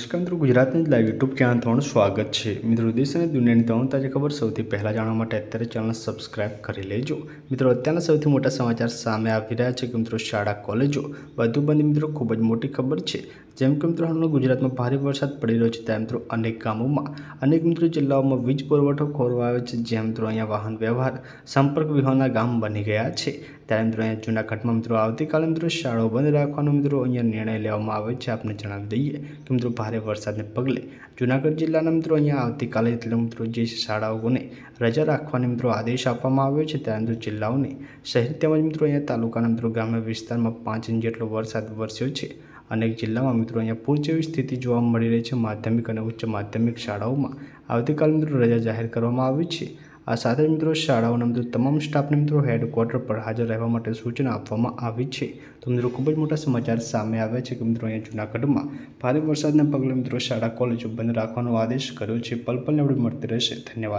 નમસ્કાર મિત્રો ગુજરાતની લાઈવ યુટ્યુબ ચેનલ ત્રણ સ્વાગત છે મિત્રો દેશ અને દુનિયાની તમામ તાજી ખબર સૌથી પહેલાં જાણવા માટે અત્યારે ચેનલ સબસ્ક્રાઇબ કરી લેજો મિત્રો અત્યારના સૌથી મોટા સમાચાર સામે આવી રહ્યા છે કે મિત્રો શાળા કોલેજો બધું બંધ મિત્રો ખૂબ જ મોટી ખબર છે જેમ કે મિત્રો હાલનો ગુજરાતમાં ભારે વરસાદ પડી રહ્યો છે ત્યાં મિત્રો અનેક ગામોમાં અનેક મિત્રો જિલ્લાઓમાં વીજ પુરવઠો ખોરવા આવે છે જ્યાં મિત્રો અહીંયા વાહન વ્યવહાર સંપર્ક વિહોણા ગામ બની ગયા છે ત્યારે મિત્રો અહીંયા જૂનાગઢમાં મિત્રો આવતીકાલે મિત્રો શાળાઓ બંધ રાખવાનો મિત્રો અહીંયા નિર્ણય લેવામાં આવે છે આપને જણાવી દઈએ કે મિત્રો ભારે વરસાદને પગલે જૂનાગઢ જિલ્લાના મિત્રો અહીંયા આવતીકાલે એટલે મિત્રો જે શાળાઓને રજા રાખવાનો મિત્રો આદેશ આપવામાં આવ્યો છે ત્યારે મિત્રો જિલ્લાઓને શહેર તેમજ મિત્રો અહીંયા તાલુકાના મિત્રો ગ્રામ્ય વિસ્તારમાં પાંચ ઇંચ જેટલો વરસાદ વરસ્યો છે અનેક જિલ્લામાં મિત્રો અહીંયા પૂર જેવી સ્થિતિ જોવા મળી રહી છે માધ્યમિક અને ઉચ્ચ માધ્યમિક શાળાઓમાં આવતીકાલ મિત્રો રજા જાહેર કરવામાં આવી છે આ સાથે મિત્રો શાળાઓના મિત્રો તમામ સ્ટાફને મિત્રો હેડક્વાર્ટર પર હાજર રહેવા માટે સૂચના આપવામાં આવી છે તો મિત્રો ખૂબ જ મોટા સમાચાર સામે આવ્યા છે કે મિત્રો અહીંયા જૂનાગઢમાં ભારે વરસાદના પગલે મિત્રો શાળા કોલેજો બંધ રાખવાનો આદેશ કર્યો છે પલપલને આપણે મળતી રહેશે ધન્યવાદ